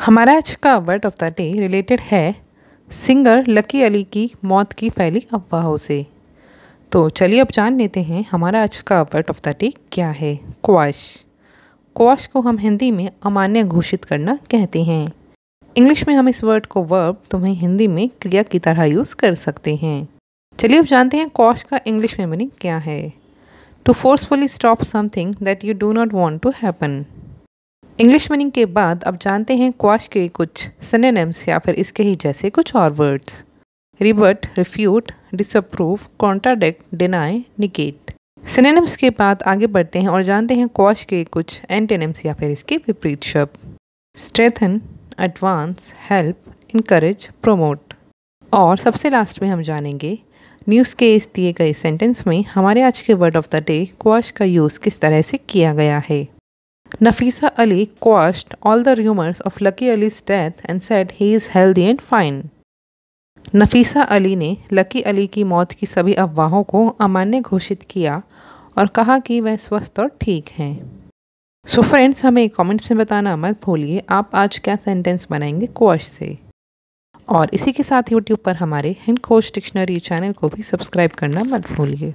हमारा आज का word of the day related है सिंगर लकी अली की मौत की फैली अफवाहों से तो चलिए अब जान लेते हैं हमारा आज का वर्ड ऑफ द डे क्या है क्वाश क्वाश को हम हिंदी में अमान्य घोषित करना कहते हैं इंग्लिश में हम इस वर्ड को वर्ब तो हिंदी में क्रिया की तरह यूज़ कर सकते हैं चलिए अब जानते हैं क्वाश का इंग्लिश में मीनिंग क्या है to forcefully stop something that you do not want to happen English meaning के बाद अब जानते हैं क्वाश के कुछ सनेम्स या फिर इसके ही जैसे कुछ और words revert refute disapprove contradict deny negate synonyms के बाद आगे बढ़ते हैं और जानते हैं क्वाश के कुछ एंटेनम्स या फिर इसके विपरीत शब्द strengthen advance help increase promote और सबसे लास्ट में हम जानेंगे न्यूज़ के इस दिए गए सेंटेंस में हमारे आज के word of the day quash का यूज़ किस तरह से किया गया है Nafisa Ali quashed all the rumors of Lucky Ali's death and said he is healthy and fine. Nafisa Ali ने लकी अली की मौत की सभी अफवाहों को अमान्य घोषित किया और कहा कि वह स्वस्थ और ठीक हैं सो फ्रेंड्स हमें कमेंट्स में बताना मत भूलिए आप आज क्या सेंटेंस बनाएंगे कोश से और इसी के साथ यूट्यूब पर हमारे हिंड कोश डिक्शनरी चैनल को भी सब्सक्राइब करना मत भूलिए